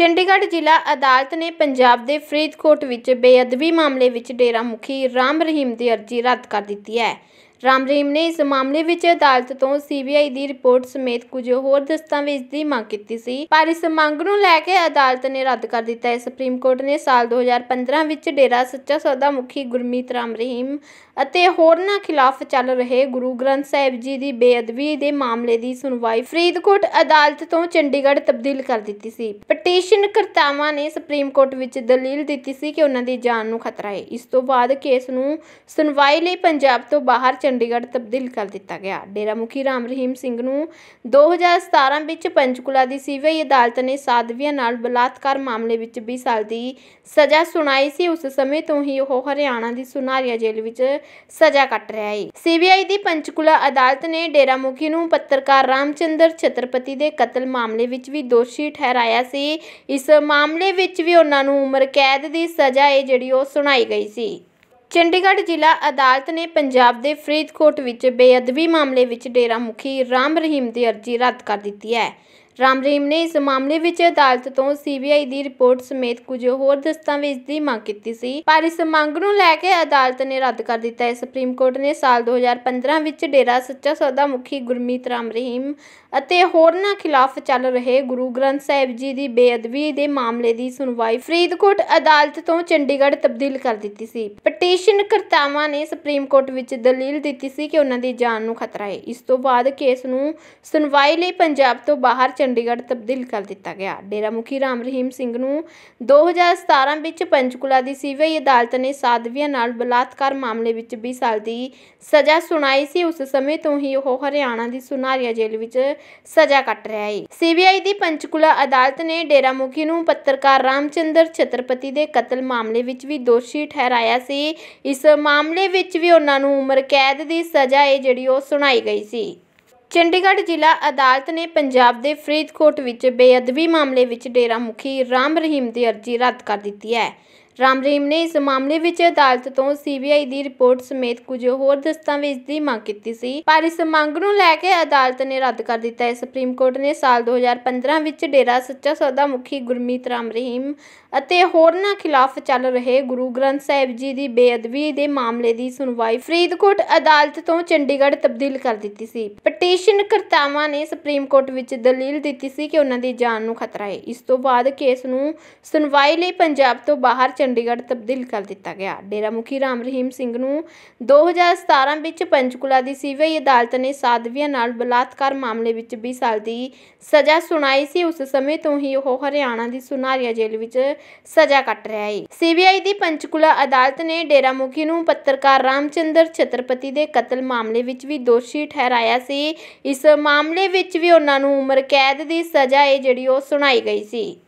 ਚੰਡੀਗੜ੍ਹ ਜ਼ਿਲ੍ਹਾ ਅਦਾਲਤ ਨੇ ਪੰਜਾਬ ਦੇ ਫਰੀਦਕੋਟ ਵਿੱਚ ਬੇਅਦਬੀ ਮਾਮਲੇ ਵਿੱਚ ਡੇਰਾ ਮੁਖੀ ਰਾਮ ਰਹੀਮ ਦੀ ਅਰਜ਼ੀ ਰੱਦ ਕਰ ਦਿੱਤੀ ਹੈ ਰਾਮ ਰਹੀਮ ਨੇ ਇਸ ਮਾਮਲੇ ਵਿੱਚ ਅਦਾਲਤ ਤੋਂ ਸੀਬੀਆਈ ਦੀ ਰਿਪੋਰਟ ਸਮੇਤ ਕੁਝ ਹੋਰ ਦਸਤਾਵੇਜ਼ ਦੀ ਮੰਗ ਕੀਤੀ ਸੀ ਪਰ ਇਸ ਮੰਗ ਨੂੰ ਲੈ ਕੇ ਅਦਾਲਤ ਨੇ ਰੱਦ ਕਰ ਦਿੱਤਾ ਹੈ ਸੁਪਰੀਮ ਕੋਰਟ ਨੇ ਸਾਲ 2015 ਵਿੱਚ ਡੇਰਾ ਸੱਚਾ ਸੌਦਾ ਮੁਖੀ ਗੁਰਮੀਤ ਰਾਮ ਰਹੀਮ ਅਤੇ ਹੋਰਨਾਂ ਖਿਲਾਫ ਚੱਲ ਰਹੇ ਗੁਰੂ ਗ੍ਰੰਥ ਸਾਹਿਬ ਜੀ ਦੀ ਬੇਅਦਬੀ ਦੇ ਮਾਮਲੇ ਦੀ ਸੁਣਵਾਈ ਫਰੀਦਕੋਟ ਅਦਾਲਤ ਤੋਂ ਚੰਡੀਗੜ੍ਹ ਤਬਦੀਲ ਕਰ ਦਿੱਤੀ ਸੀ ਪਟੀਸ਼ਨ ਕਰਤਾਵਾਂ ਨੇ ਸੁਪਰੀਮ ਕੋਰਟ ਵਿੱਚ ਦਲੀਲ ਦਿੱਤੀ ਸੀ ਕਿ ਉਹਨਾਂ ਦੀ ਜਾਨ ਨੂੰ ਖਤਰਾ ਹੈ ਇਸ ਤੋਂ ਬਾਅਦ ਕੇਸ ਨੂੰ ਸੁਣਵਾਈ ਲਈ ਪੰਜਾਬ ਤੋਂ ਬਾਹਰ ਚੰਡੀਗੜ੍ਹ ਤਬਦੀਲ ਕਰ ਦਿੱਤਾ ਗਿਆ ਡੇਰਾ ਮੁਖੀ ਰਾਮ ਰਹੀਮ ਸਿੰਘ ਨੂੰ 2017 ਵਿੱਚ ਪੰਚਕੁਲਾ ਦੀ ਸੀਬੀਆਈ ਅਦਾਲਤ ਨੇ ਸਾਧਵੀਆਂ ਨਾਲ ਬਲਾਤਕਾਰ ਮਾਮਲੇ ਵਿੱਚ 20 ਸਾਲ ਦੀ ਸਜ਼ਾ ਸੁਣਾਈ ਸੀ ਉਸ ਸਮੇਂ ਤੋਂ ਹੀ ਉਹ ਹਰਿਆਣਾ ਦੀ ਸੁਨਾਰੀਆ ਜੇਲ੍ਹ ਵਿੱਚ ਸਜ਼ਾ ਕੱਟ ਰਿਹਾ ਹੈ ਸੀਬੀਆਈ ਦੀ ਪੰਚਕੁਲਾ ਅਦਾਲਤ ਨੇ ਡੇਰਾ ਮੁਖੀ ਨੂੰ ਪੱਤਰਕਾਰ ਰਾਮਚੰਦਰ ਛਤਰਪਤੀ ਦੇ ਕਤਲ ਮਾਮਲੇ ਵਿੱਚ ਵੀ ਦੋਸ਼ੀ ਠਹਿਰਾਇਆ ਸੀ ਇਸ ਮਾਮਲੇ ਵਿੱਚ ਵੀ ਉਹਨਾਂ ਨੂੰ ਉਮਰ ਕੈਦ ਦੀ ਸਜ਼ਾ ਹੈ ਜਿਹੜੀ ਉਹ ਸੁਣਾਈ ਗਈ ਸੀ ਚੰਡੀਗੜ੍ਹ ਜ਼ਿਲ੍ਹਾ ਅਦਾਲਤ ਨੇ ਪੰਜਾਬ ਦੇ ਫਰੀਦਕੋਟ ਵਿੱਚ ਬੇਅਦਬੀ ਮਾਮਲੇ ਵਿੱਚ ਡੇਰਾ ਮੁਖੀ ਰਾਮ ਰਹੀਮ ਦੀ ਅਰਜ਼ੀ ਰੱਦ ਕਰ ਦਿੱਤੀ ਹੈ ਰਾਮ ਰਹੀਮ ਨੇ ਇਸ ਮਾਮਲੇ ਵਿੱਚ ਅਦਾਲਤ ਤੋਂ ਸੀਬੀਆਈ ਦੀ ਰਿਪੋਰਟ ਸਮੇਤ ਕੁਝ ਹੋਰ ਦਸਤਾਵੇਜ਼ ਦੀ ਮੰਗ ਕੀਤੀ ਸੀ ਪਰ ਇਸ ਮੰਗ ਨੂੰ ਲੈ ਕੇ ਅਦਾਲਤ ਨੇ ਰੱਦ ਕਰ ਦਿੱਤਾ ਹੈ ਸੁਪਰੀਮ ਕੋਰਟ ਨੇ ਸਾਲ 2015 ਵਿੱਚ ਡੇਰਾ ਸੱਚਾ ਸੌਦਾ ਮੁਖੀ ਗੁਰਮੀਤ ਰਾਮ ਰਹੀਮ ਅਤੇ ਹੋਰਨਾਂ ਖਿਲਾਫ ਚੱਲ ਰਹੇ ਗੁਰੂ ਗ੍ਰੰਥ ਸਾਹਿਬ ਜੀ ਦੀ ਬੇਅਦਬੀ ਦੇ ਮਾਮਲੇ ਦੀ ਸੁਣਵਾਈ ਫਰੀਦਕੋਟ ਅਦਾਲਤ ਤੋਂ ਚੰਡੀਗੜ੍ਹ ਤਬਦੀਲ ਕਰ ਦਿੱਤੀ ਸੀ ਪਟੀਸ਼ਨ ਕਰਤਾਵਾਂ ਨੇ ਸੁਪਰੀਮ ਕੋਰਟ ਵਿੱਚ ਦਲੀਲ ਦਿੱਤੀ ਸੀ ਕਿ ਉਹਨਾਂ ਦੀ ਜਾਨ ਨੂੰ ਖਤਰਾ ਹੈ ਇਸ ਤੋਂ ਬਾਅਦ ਕੇਸ ਨੂੰ ਸੁਣਵਾਈ ਲਈ ਪੰਜਾਬ ਤੋਂ ਬਾਹਰ ਚੰਡੀਗੜ੍ਹ ਤਬਦੀਲ ਕਰ ਦਿੱਤਾ ਗਿਆ ਡੇਰਾ ਮੁਖੀ ਰਾਮ ਰਹੀਮ ਸਿੰਘ ਨੂੰ 2017 ਵਿੱਚ ਪੰਚਕੁਲਾ ਦੀ ਸੀਵੀਆਈ ਅਦਾਲਤ ਨੇ ਸਾਧਵੀਆਂ ਨਾਲ ਬਲਾਤਕਾਰ ਮਾਮਲੇ ਵਿੱਚ 20 ਸਾਲ ਦੀ ਸਜ਼ਾ ਸੁਣਾਈ ਸੀ ਉਸ ਸਮੇਂ ਤੋਂ ਹੀ ਉਹ ਹਰਿਆਣਾ ਦੀ ਸੁਨਾਰੀਆ ਜੇਲ੍ਹ ਵਿੱਚ ਸਜ਼ਾ ਕੱਟ ਰਿਹਾ ਹੈ ਸੀਵੀਆਈ ਦੀ ਪੰਚਕੁਲਾ ਅਦਾਲਤ ਨੇ ਡੇਰਾ ਮੁਖੀ ਨੂੰ ਪੱਤਰਕਾਰ ਰਾਮਚੰਦਰ ਛਤਰਪਤੀ ਦੇ ਕਤਲ ਮਾਮਲੇ ਵਿੱਚ ਵੀ ਦੋਸ਼ੀ ਠਹਿਰਾਇਆ ਸੀ ਇਸ ਮਾਮਲੇ ਵਿੱਚ ਵੀ ਉਹਨਾਂ ਨੂੰ ਉਮਰ ਕੈਦ ਦੀ ਸਜ਼ਾ ਹੈ ਜਿਹੜੀ ਉਹ ਸੁਣਾਈ ਗਈ ਸੀ ਚੰਡੀਗੜ੍ਹ ਜ਼ਿਲ੍ਹਾ ਅਦਾਲਤ ਨੇ ਪੰਜਾਬ ਦੇ ਫਰੀਦਕੋਟ ਵਿੱਚ ਬੇਅਦਬੀ ਮਾਮਲੇ ਵਿੱਚ ਡੇਰਾ ਮੁਖੀ ਰਾਮ ਰਹੀਮ ਦੀ ਅਰਜ਼ੀ ਰੱਦ ਕਰ ਦਿੱਤੀ ਹੈ ਰਾਮ ਰਹੀਮ ਨੇ ਇਸ ਮਾਮਲੇ ਵਿੱਚ ਅਦਾਲਤ ਤੋਂ ਸੀਬੀਆਈ ਦੀ ਰਿਪੋਰਟ ਸਮੇਤ ਕੁਝ ਹੋਰ ਦਸਤਾਵੇਜ਼ ਦੀ ਮੰਗ ਕੀਤੀ ਸੀ ਪਰ ਇਸ ਮੰਗ ਨੂੰ ਲੈ ਕੇ ਅਦਾਲਤ ਨੇ ਰੱਦ ਕਰ ਦਿੱਤਾ ਹੈ ਸੁਪਰੀਮ ਕੋਰਟ ਨੇ ਸਾਲ 2015 ਵਿੱਚ ਡੇਰਾ ਸੱਚਾ ਸੌਦਾ ਮੁਖੀ ਗੁਰਮੀਤ ਰਾਮ ਰਹੀਮ ਅਤੇ ਹੋਰਨਾਂ ਖਿਲਾਫ ਚੱਲ ਰਹੇ ਗੁਰੂ ਗ੍ਰੰਥ ਸਾਹਿਬ ਜੀ ਦੀ ਬੇਅਦਬੀ ਦੇ ਮਾਮਲੇ ਦੀ ਸੁਣਵਾਈ ਫਰੀਦਕੋਟ ਅਦਾਲਤ ਤੋਂ ਚੰਡੀਗੜ੍ਹ ਤਬਦੀਲ ਕਰ ਦਿੱਤੀ ਸੀ ਪਟੀਸ਼ਨ ਕਰਤਾਵਾਂ ਨੇ ਸੁਪਰੀਮ ਕੋਰਟ ਵਿੱਚ ਦਲੀਲ ਦਿੱਤੀ ਸੀ ਕਿ ਉਹਨਾਂ ਦੀ ਜਾਨ ਨੂੰ ਖਤਰਾ ਹੈ ਇਸ ਤੋਂ ਬਾਅਦ ਕੇਸ ਨੂੰ ਸੁਣਵਾਈ ਲਈ ਪੰਜਾਬ ਤੋਂ ਬਾਹਰ ਚੰਡੀਗੜ੍ਹ ਤਬਦੀਲ ਕਰ ਦਿੱਤਾ ਗਿਆ ਡੇਰਾ ਮੁਖੀ ਰਾਮ ਰਹੀਮ ਸਿੰਘ ਨੂੰ 2017 ਵਿੱਚ ਪੰਚਕੁਲਾ ਦੀ ਸੀਵੀਆਈ ਅਦਾਲਤ ਨੇ ਸਾਧਵੀਆਂ ਨਾਲ ਬਲਾਤਕਾਰ ਮਾਮਲੇ ਵਿੱਚ 20 ਸਾਲ ਦੀ ਸਜ਼ਾ ਸੁਣਾਈ ਸੀ ਉਸ ਸਮੇਂ ਤੋਂ ਹੀ ਉਹ ਹਰਿਆਣਾ ਦੀ ਸੁਨਾਰੀਆ ਜੇਲ੍ਹ ਵਿੱਚ ਸਜ਼ਾ ਕੱਟ ਰਿਹਾ ਹੈ ਸੀਵੀਆਈ ਦੀ ਪੰਚਕੁਲਾ ਅਦਾਲਤ ਨੇ ਡੇਰਾ ਮੁਖੀ ਨੂੰ ਪੱਤਰਕਾਰ ਰਾਮਚੰਦਰ ਛਤਰਪਤੀ ਦੇ ਕਤਲ ਮਾਮਲੇ ਵਿੱਚ ਵੀ ਦੋਸ਼ੀ ਠਹਿਰਾਇਆ ਸੀ ਇਸ ਮਾਮਲੇ ਵਿੱਚ ਵੀ ਉਹਨਾਂ ਨੂੰ ਉਮਰ ਕੈਦ ਦੀ ਸਜ਼ਾ ਹੈ ਜਿਹੜੀ ਉਹ ਸੁਣਾਈ ਗਈ ਸੀ